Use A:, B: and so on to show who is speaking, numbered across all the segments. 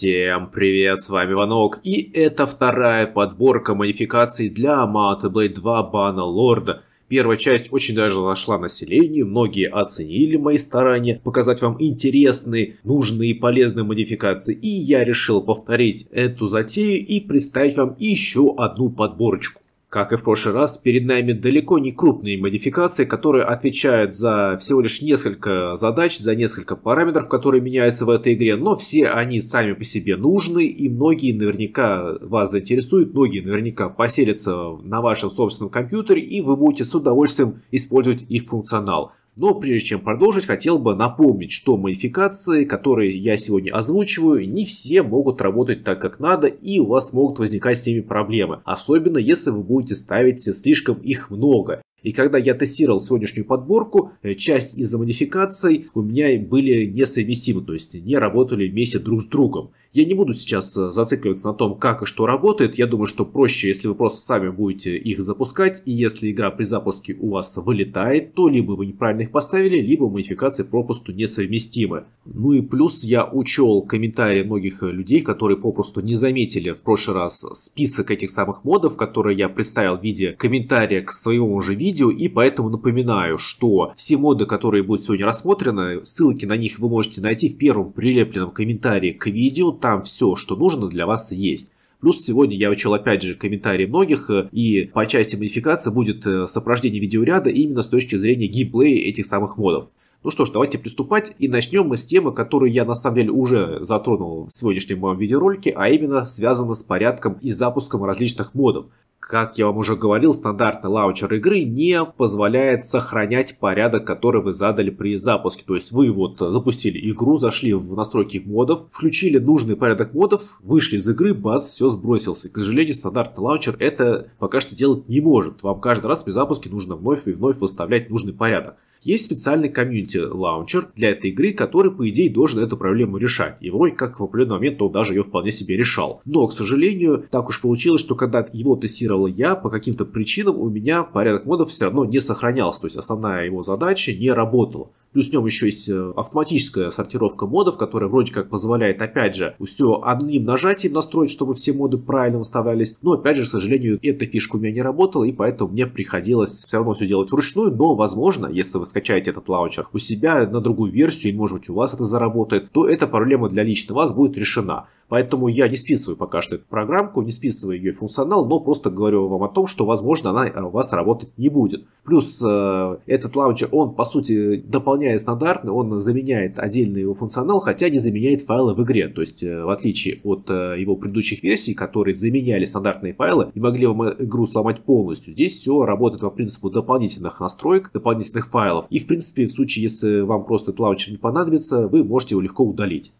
A: Всем привет, с вами Ванок, и это вторая подборка модификаций для Amata Blade 2 Бана Лорда. Первая часть очень даже нашла население, многие оценили мои старания показать вам интересные, нужные и полезные модификации, и я решил повторить эту затею и представить вам еще одну подборочку. Как и в прошлый раз, перед нами далеко не крупные модификации, которые отвечают за всего лишь несколько задач, за несколько параметров, которые меняются в этой игре, но все они сами по себе нужны, и многие наверняка вас заинтересуют, многие наверняка поселятся на вашем собственном компьютере, и вы будете с удовольствием использовать их функционал. Но прежде чем продолжить, хотел бы напомнить, что модификации, которые я сегодня озвучиваю, не все могут работать так, как надо, и у вас могут возникать с ними проблемы, особенно если вы будете ставить слишком их много. И когда я тестировал сегодняшнюю подборку, э, часть из-за модификаций у меня были несовместимы, то есть не работали вместе друг с другом. Я не буду сейчас э, зацикливаться на том, как и что работает. Я думаю, что проще, если вы просто сами будете их запускать, и если игра при запуске у вас вылетает, то либо вы неправильно их поставили, либо модификации пропусту несовместимы. Ну и плюс я учел комментарии многих э, людей, которые попросту не заметили в прошлый раз список этих самых модов, которые я представил в виде комментария к своему же видео, видео, и поэтому напоминаю, что все моды, которые будут сегодня рассмотрены, ссылки на них вы можете найти в первом прилепленном комментарии к видео, там все, что нужно для вас есть. Плюс сегодня я учил опять же комментарии многих, и по части модификации будет э, сопровождение видеоряда именно с точки зрения геймплея этих самых модов. Ну что ж, давайте приступать и начнем мы с темы, которую я на самом деле уже затронул в сегодняшнем моем видеоролике, а именно связано с порядком и запуском различных модов. Как я вам уже говорил, стандартный лаунчер игры не позволяет сохранять порядок, который вы задали при запуске. То есть вы вот запустили игру, зашли в настройки модов, включили нужный порядок модов, вышли из игры, бац, все сбросился. К сожалению, стандартный лаунчер это пока что делать не может. Вам каждый раз при запуске нужно вновь и вновь выставлять нужный порядок. Есть специальный комьюнити-лаунчер для этой игры, который, по идее, должен эту проблему решать. И вроде как в определенный момент он даже ее вполне себе решал. Но, к сожалению, так уж получилось, что когда его тестировал я, по каким-то причинам у меня порядок модов все равно не сохранялся. То есть основная его задача не работала. Плюс в нем еще есть э, автоматическая сортировка модов, которая вроде как позволяет, опять же, все одним нажатием настроить, чтобы все моды правильно выставлялись. Но, опять же, к сожалению, эта фишка у меня не работала, и поэтому мне приходилось все равно все делать вручную. Но, возможно, если вы скачаете этот лаунчер у себя на другую версию, и, может быть, у вас это заработает, то эта проблема для лично вас будет решена. Поэтому я не списываю пока что эту программку, не списываю ее функционал, но просто говорю вам о том, что, возможно, она у вас работать не будет. Плюс э, этот лаунчер, он, по сути, дополняет стандартный, он заменяет отдельный его функционал, хотя не заменяет файлы в игре. То есть, э, в отличие от э, его предыдущих версий, которые заменяли стандартные файлы и могли вам игру сломать полностью, здесь все работает по принципу дополнительных настроек, дополнительных файлов. И, в принципе, в случае, если вам просто этот лаунчер не понадобится, вы можете его легко удалить.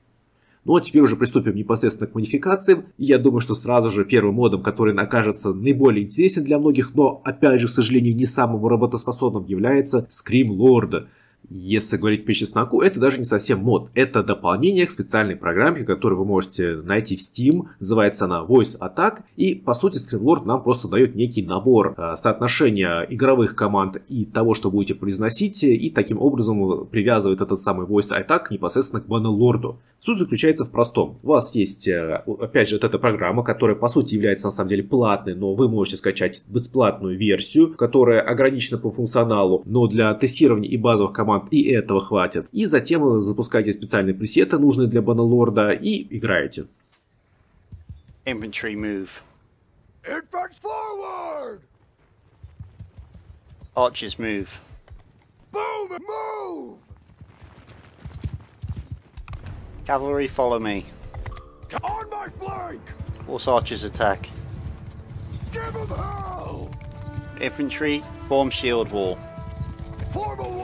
A: Ну а теперь уже приступим непосредственно к модификациям. я думаю, что сразу же первым модом, который окажется наиболее интересен для многих, но опять же, к сожалению, не самым работоспособным, является Скрим Лорда – если говорить по чесноку, это даже не совсем мод. Это дополнение к специальной программке, которую вы можете найти в Steam. Называется она Voice Attack. И, по сути, Screenlord нам просто дает некий набор э, соотношения игровых команд и того, что будете произносить. И таким образом привязывает этот самый Voice Attack непосредственно к Баннелорду. Суть заключается в простом. У вас есть, э, опять же, вот эта программа, которая, по сути, является на самом деле платной, но вы можете скачать бесплатную версию, которая ограничена по функционалу, но для тестирования и базовых команд команд, и этого хватит. И затем запускаете специальные пресеты, нужные для баннерлорда, и играете. Infantry move. Advance forward! Archers move. Boom! Move! Cavalry follow me. On my flank! Horse archers attack. Give them hell! Infantry, form shield wall. Form a wall!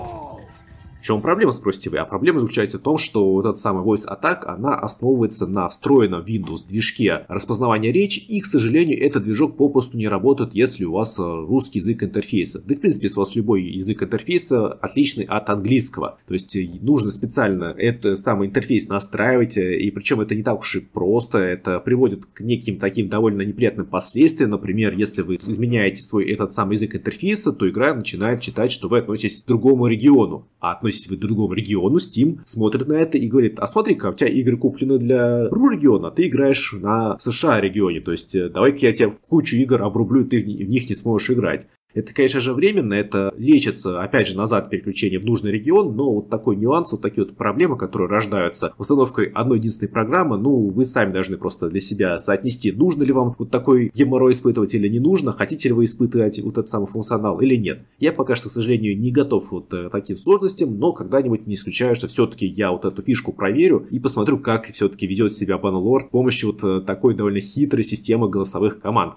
A: чем проблема, спросите вы? А проблема заключается в том, что вот этот самый Voice Attack, она основывается на встроенном Windows движке распознавания речи, и, к сожалению, этот движок попросту не работает, если у вас э, русский язык интерфейса. Да, в принципе, если у вас любой язык интерфейса отличный от английского. То есть э, нужно специально этот самый интерфейс настраивать, э, и причем это не так уж и просто, это приводит к неким таким довольно неприятным последствиям. Например, если вы изменяете свой этот самый язык интерфейса, то игра начинает читать, что вы относитесь к другому региону, а относитесь из другого региону Steam смотрит на это и говорит, а смотри-ка, у тебя игры куплены для ру региона, ты играешь на США регионе, то есть э, давай-ка я тебе кучу игр обрублю, и ты в них не сможешь играть. Это, конечно же, временно, это лечится, опять же, назад переключение в нужный регион, но вот такой нюанс, вот такие вот проблемы, которые рождаются установкой одной единственной программы, ну, вы сами должны просто для себя соотнести, нужно ли вам вот такой геморрой испытывать или не нужно, хотите ли вы испытывать вот этот самый функционал или нет. Я пока что, к сожалению, не готов вот э, к таким сложностям, но когда-нибудь не исключаю, что все-таки я вот эту фишку проверю и посмотрю, как все-таки ведет себя Bannerlord с помощью вот э, такой довольно хитрой системы голосовых команд.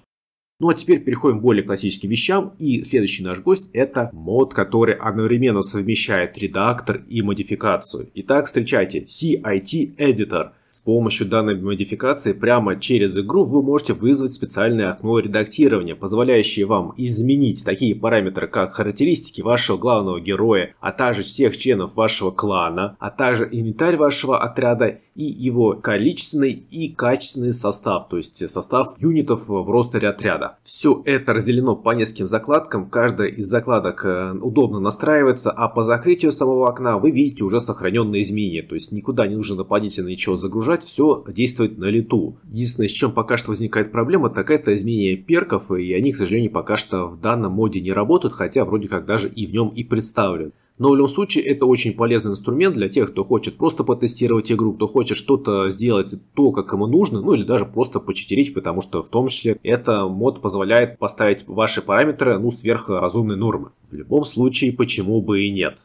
A: Ну а теперь переходим к более классическим вещам. И следующий наш гость это мод, который одновременно совмещает редактор и модификацию. Итак, встречайте CIT Editor – с помощью данной модификации прямо через игру вы можете вызвать специальное окно редактирования, позволяющее вам изменить такие параметры, как характеристики вашего главного героя, а также всех членов вашего клана, а также инвентарь вашего отряда и его количественный и качественный состав, то есть состав юнитов в ростере отряда. Все это разделено по нескольким закладкам, каждая из закладок э, удобно настраивается, а по закрытию самого окна вы видите уже сохраненные изменения, то есть никуда не нужно дополнительно ничего загружать загружать, все действует на лету. Единственное, с чем пока что возникает проблема, так это изменение перков, и они, к сожалению, пока что в данном моде не работают, хотя вроде как даже и в нем и представлен. Но в любом случае это очень полезный инструмент для тех, кто хочет просто потестировать игру, кто хочет что-то сделать то, как ему нужно, ну или даже просто почитерить, потому что в том числе это мод позволяет поставить ваши параметры ну сверх разумной нормы. В любом случае, почему бы и нет.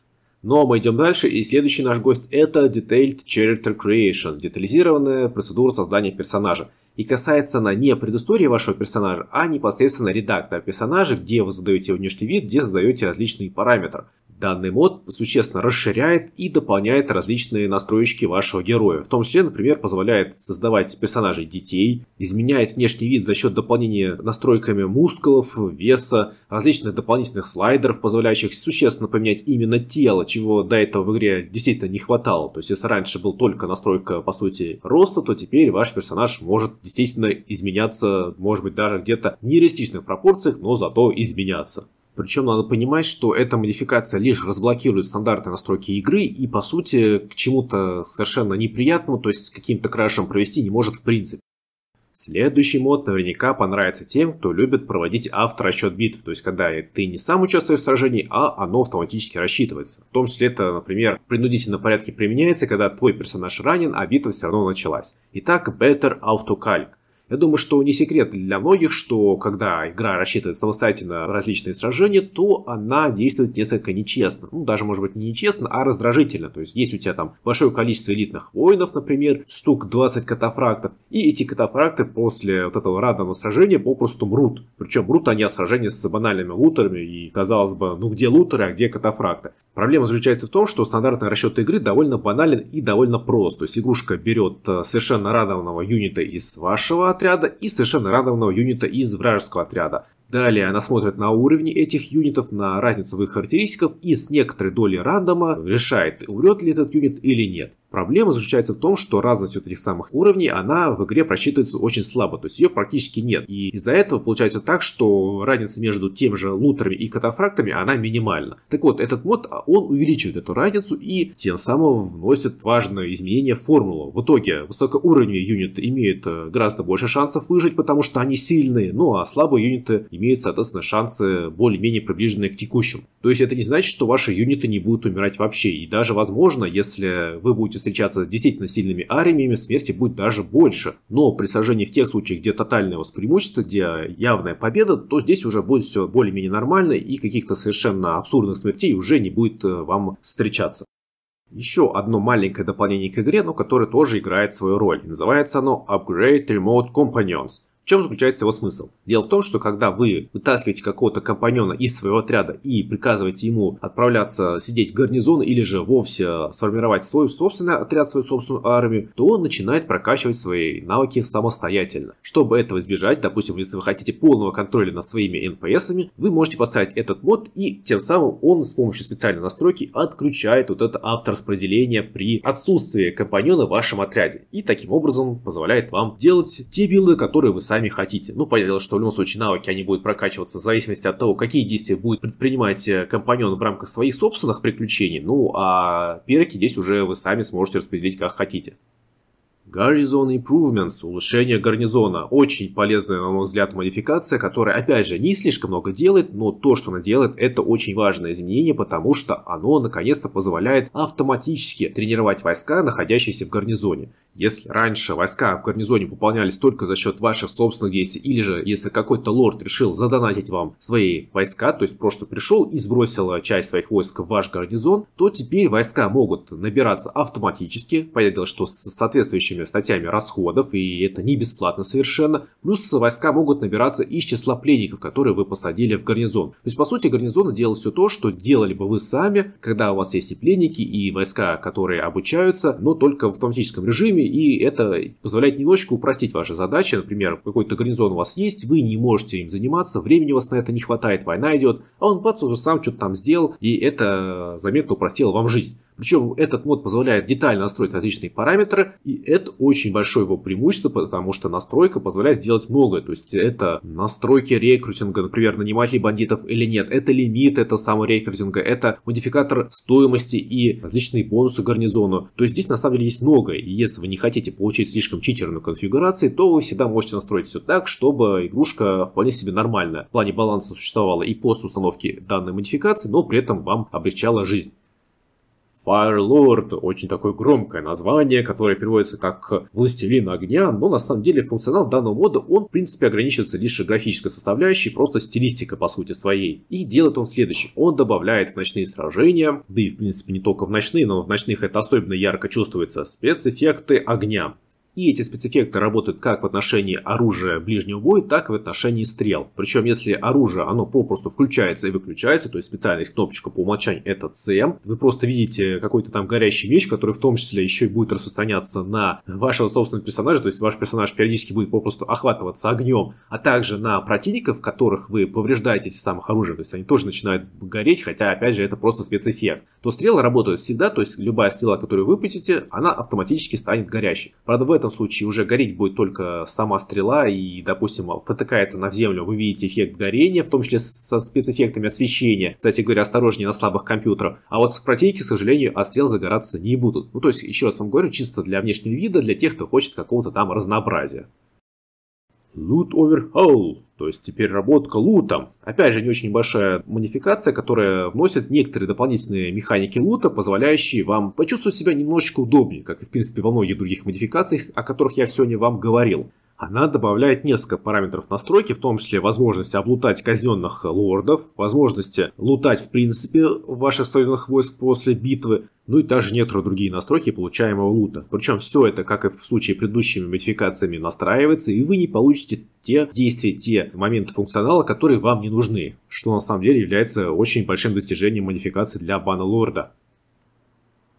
A: Но мы идем дальше, и следующий наш гость это Detailed Character Creation, детализированная процедура создания персонажа. И касается она не предыстории вашего персонажа, а непосредственно редактора персонажа, где вы задаете внешний вид, где задаете различные параметры. Данный мод существенно расширяет и дополняет различные настроечки вашего героя. В том числе, например, позволяет создавать персонажей детей, изменяет внешний вид за счет дополнения настройками мускулов, веса, различных дополнительных слайдеров, позволяющих существенно поменять именно тело, чего до этого в игре действительно не хватало. То есть, если раньше был только настройка, по сути, роста, то теперь ваш персонаж может действительно изменяться, может быть, даже где-то в нереалистичных пропорциях, но зато изменяться. Причем надо понимать, что эта модификация лишь разблокирует стандартные настройки игры и, по сути, к чему-то совершенно неприятному, то есть каким-то крашем провести не может в принципе. Следующий мод наверняка понравится тем, кто любит проводить авторасчет битв, то есть когда ты не сам участвуешь в сражении, а оно автоматически рассчитывается. В том числе это, например, в принудительном порядке применяется, когда твой персонаж ранен, а битва все равно началась. Итак, Better Auto Calc. Я думаю, что не секрет для многих, что когда игра рассчитывает самостоятельно различные сражения, то она действует несколько нечестно. Ну, даже, может быть, не нечестно, а раздражительно. То есть, есть у тебя там большое количество элитных воинов, например, штук 20 катафрактов, и эти катафракты после вот этого радного сражения попросту мрут. Причем мрут они от сражения с банальными лутерами, и, казалось бы, ну где лутеры, а где катафракты? Проблема заключается в том, что стандартный расчет игры довольно банален и довольно прост. То есть, игрушка берет э, совершенно радовного юнита из вашего отряда и совершенно рандомного юнита из вражеского отряда. Далее она смотрит на уровни этих юнитов, на разницу в их характеристиках и с некоторой долей рандома решает, умрет ли этот юнит или нет. Проблема заключается в том, что разность вот этих самых уровней, она в игре просчитывается очень слабо, то есть ее практически нет. И из-за этого получается так, что разница между тем же лутерами и катафрактами, она минимальна. Так вот, этот мод, а, он увеличивает эту разницу и тем самым вносит важное изменение в формулу. В итоге высокоуровневые юниты имеют э, гораздо больше шансов выжить, потому что они сильные, ну а слабые юниты имеют, соответственно, шансы более-менее приближенные к текущим. То есть это не значит, что ваши юниты не будут умирать вообще. И даже, возможно, если вы будете встречаться действительно сильными армиями, смерти будет даже больше. Но при сражении в тех случаях, где тотальное у где явная победа, то здесь уже будет все более-менее нормально и каких-то совершенно абсурдных смертей уже не будет э, вам встречаться. Еще одно маленькое дополнение к игре, но которое тоже играет свою роль. Называется оно Upgrade Remote Companions. В чем заключается его смысл? Дело в том, что когда вы вытаскиваете какого-то компаньона из своего отряда и приказываете ему отправляться сидеть в гарнизон или же вовсе сформировать свой собственный отряд, свою собственную армию, то он начинает прокачивать свои навыки самостоятельно. Чтобы этого избежать, допустим, если вы хотите полного контроля над своими НПСами, вы можете поставить этот мод и тем самым он с помощью специальной настройки отключает вот это автораспределение при отсутствии компаньона в вашем отряде и таким образом позволяет вам делать те билды, которые вы сами сами хотите. Ну, понятное дело, что в любом случае навыки, они будут прокачиваться в зависимости от того, какие действия будет предпринимать э, компаньон в рамках своих собственных приключений, ну, а перки здесь уже вы сами сможете распределить как хотите. Garrison Improvements – улучшение гарнизона. Очень полезная, на мой взгляд, модификация, которая, опять же, не слишком много делает, но то, что она делает, это очень важное изменение, потому что оно, наконец-то, позволяет автоматически тренировать войска, находящиеся в гарнизоне. Если раньше войска в гарнизоне пополнялись только за счет ваших собственных действий, или же если какой-то лорд решил задонатить вам свои войска, то есть просто пришел и сбросил э, часть своих войск в ваш гарнизон, то теперь войска могут набираться автоматически. Понятное дело, что с соответствующими статьями расходов, и это не бесплатно совершенно. Плюс войска могут набираться из числа пленников, которые вы посадили в гарнизон. То есть, по сути, гарнизон делал все то, что делали бы вы сами, когда у вас есть и пленники, и войска, которые обучаются, но только в автоматическом режиме и это позволяет немножечко упростить ваши задачи. Например, какой-то гарнизон у вас есть, вы не можете им заниматься, времени у вас на это не хватает, война идет, а он бац уже сам что-то там сделал, и это заметно упростило вам жизнь. Причем этот мод позволяет детально настроить различные параметры, и это очень большое его преимущество, потому что настройка позволяет сделать многое. То есть это настройки рекрутинга, например, нанимать ли бандитов или нет, это лимит, это самого рекрутинга, это модификатор стоимости и различные бонусы гарнизону. То есть здесь на самом деле есть многое. И если вы не хотите получить слишком читерную конфигурацию, то вы всегда можете настроить все так, чтобы игрушка вполне себе нормальная, в плане баланса существовала и после установки данной модификации, но при этом вам облегчала жизнь. Firelord, очень такое громкое название, которое переводится как «Властелин огня», но на самом деле функционал данного мода, он в принципе ограничивается лишь графической составляющей, просто стилистикой по сути своей. И делает он следующее, он добавляет в ночные сражения, да и в принципе не только в ночные, но в ночных это особенно ярко чувствуется, спецэффекты огня. И эти спецэффекты работают как в отношении оружия ближнего боя, так и в отношении стрел. Причем, если оружие, оно попросту включается и выключается, то есть специально есть кнопочка по умолчанию это CM, вы просто видите какой-то там горящий меч, который в том числе еще и будет распространяться на вашего собственного персонажа, то есть ваш персонаж периодически будет попросту охватываться огнем, а также на противников, которых вы повреждаете эти самых оружия, то есть они тоже начинают гореть, хотя, опять же, это просто спецэффект. То стрелы работают всегда, то есть любая стрела, которую вы выпустите, она автоматически станет горящей. Правда, в этом этом случае уже гореть будет только сама стрела и, допустим, вытыкается на землю, вы видите эффект горения, в том числе со спецэффектами освещения. Кстати говоря, осторожнее на слабых компьютерах. А вот с противники, к сожалению, острел загораться не будут. Ну, то есть, еще раз вам говорю, чисто для внешнего вида, для тех, кто хочет какого-то там разнообразия. Loot over all. То есть теперь работка лутом. Опять же, не очень большая модификация, которая вносит некоторые дополнительные механики лута, позволяющие вам почувствовать себя немножечко удобнее, как и в принципе во многих других модификациях, о которых я сегодня вам говорил. Она добавляет несколько параметров настройки, в том числе возможность облутать казненных лордов, возможности лутать в принципе ваших союзных войск после битвы, ну и также некоторые другие настройки получаемого лута. Причем все это, как и в случае предыдущими модификациями, настраивается, и вы не получите те действия, те моменты функционала, которые вам не нужны, что на самом деле является очень большим достижением модификации для бана лорда.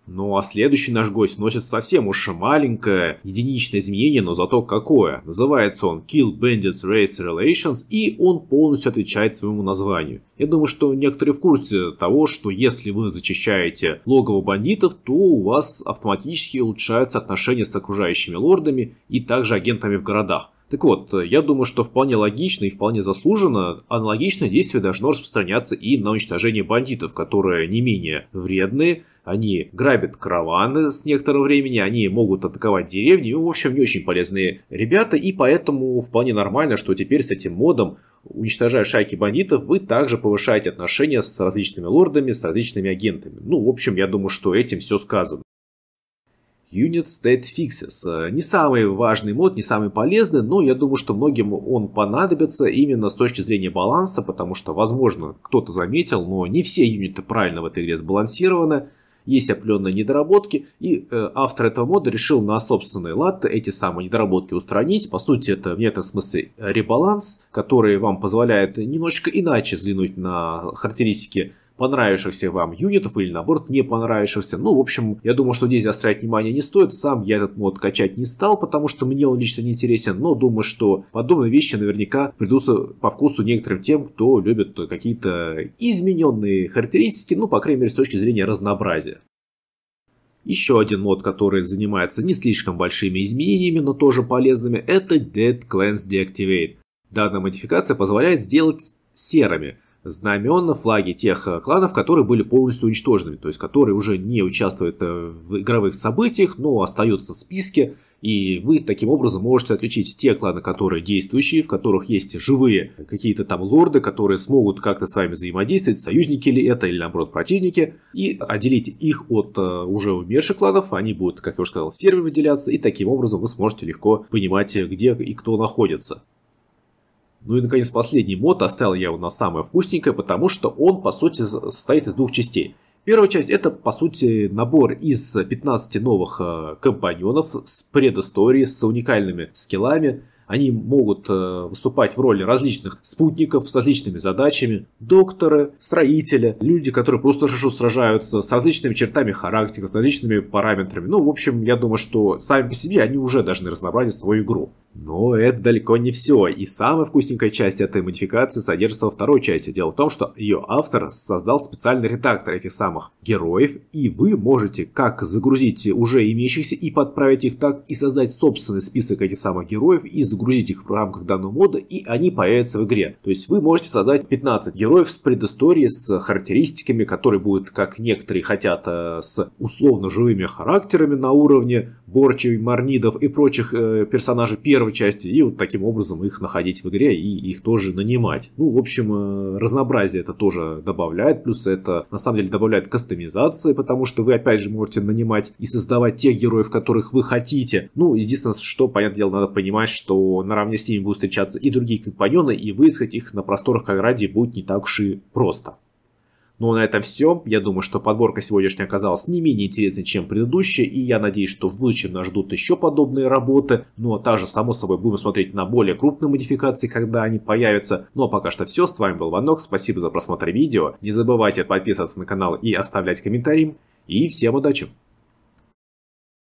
A: Ну а следующий наш гость носит совсем уж маленькое, единичное изменение, но зато какое. Называется он Kill Bandits Race Relations, и он полностью отвечает своему названию. Я думаю, что некоторые в курсе того, что если вы зачищаете логово бандитов, то у вас автоматически улучшаются отношения с окружающими лордами и также агентами в городах. Так вот, я думаю, что вполне логично и вполне заслуженно аналогичное действие должно распространяться и на уничтожение бандитов, которые не менее вредны. они грабят караваны с некоторого времени, они могут атаковать деревни, ну, в общем, не очень полезные ребята, и поэтому вполне нормально, что теперь с этим модом, уничтожая шайки бандитов, вы также повышаете отношения с различными лордами, с различными агентами. Ну, в общем, я думаю, что этим все сказано. Unit State Fixes. Э, не самый важный мод, не самый полезный, но я думаю, что многим он понадобится именно с точки зрения баланса, потому что, возможно, кто-то заметил, но не все юниты правильно в этой игре сбалансированы, есть определенные недоработки, и э, автор этого мода решил на собственный лад эти самые недоработки устранить. По сути, это в некотором смысле ребаланс, который вам позволяет немножечко иначе взглянуть на характеристики понравившихся вам юнитов или наоборот не понравившихся. Ну, в общем, я думаю, что здесь заострять внимание не стоит. Сам я этот мод качать не стал, потому что мне он лично не интересен, но думаю, что подобные вещи наверняка придутся по вкусу некоторым тем, кто любит какие-то измененные характеристики, ну, по крайней мере, с точки зрения разнообразия. Еще один мод, который занимается не слишком большими изменениями, но тоже полезными, это Dead Clans Deactivate. Данная модификация позволяет сделать серыми знамена, флаги тех э, кланов, которые были полностью уничтожены, то есть которые уже не участвуют э, в игровых событиях, но остаются в списке, и вы таким образом можете отличить те кланы, которые действующие, в которых есть живые какие-то там лорды, которые смогут как-то с вами взаимодействовать, союзники ли это или наоборот противники, и отделить их от э, уже умерших кланов, они будут, как я уже сказал, сервер выделяться, и таким образом вы сможете легко понимать, где и кто находится. Ну и, наконец, последний мод оставил я его на самое вкусненькое, потому что он, по сути, состоит из двух частей. Первая часть это, по сути, набор из 15 новых э, компаньонов с предысторией, с уникальными скиллами – они могут э, выступать в роли различных спутников с различными задачами, докторы, строители, люди, которые просто хорошо сражаются с различными чертами характера, с различными параметрами. Ну, в общем, я думаю, что сами по себе они уже должны разнообразить свою игру. Но это далеко не все, и самая вкусненькая часть этой модификации содержится во второй части. Дело в том, что ее автор создал специальный редактор этих самых героев, и вы можете как загрузить уже имеющихся и подправить их так, и создать собственный список этих самых героев из загрузить их в рамках данного мода, и они появятся в игре. То есть вы можете создать 15 героев с предысторией, с характеристиками, которые будут, как некоторые хотят, э, с условно живыми характерами на уровне Борчи, Марнидов и прочих э, персонажей первой части, и вот таким образом их находить в игре и их тоже нанимать. Ну, в общем, э, разнообразие это тоже добавляет, плюс это на самом деле добавляет кастомизации, потому что вы опять же можете нанимать и создавать тех героев, которых вы хотите. Ну, единственное, что, понятное дело, надо понимать, что что наравне с ними будут встречаться и другие компаньоны, и выискать их на просторах Кагради будет не так уж и просто. Ну а на этом все. Я думаю, что подборка сегодняшняя оказалась не менее интересной, чем предыдущая, и я надеюсь, что в будущем нас ждут еще подобные работы. Ну а также, само собой, будем смотреть на более крупные модификации, когда они появятся. Ну а пока что все. С вами был Ванок, спасибо за просмотр видео. Не забывайте подписываться на канал и оставлять комментарии. И всем удачи!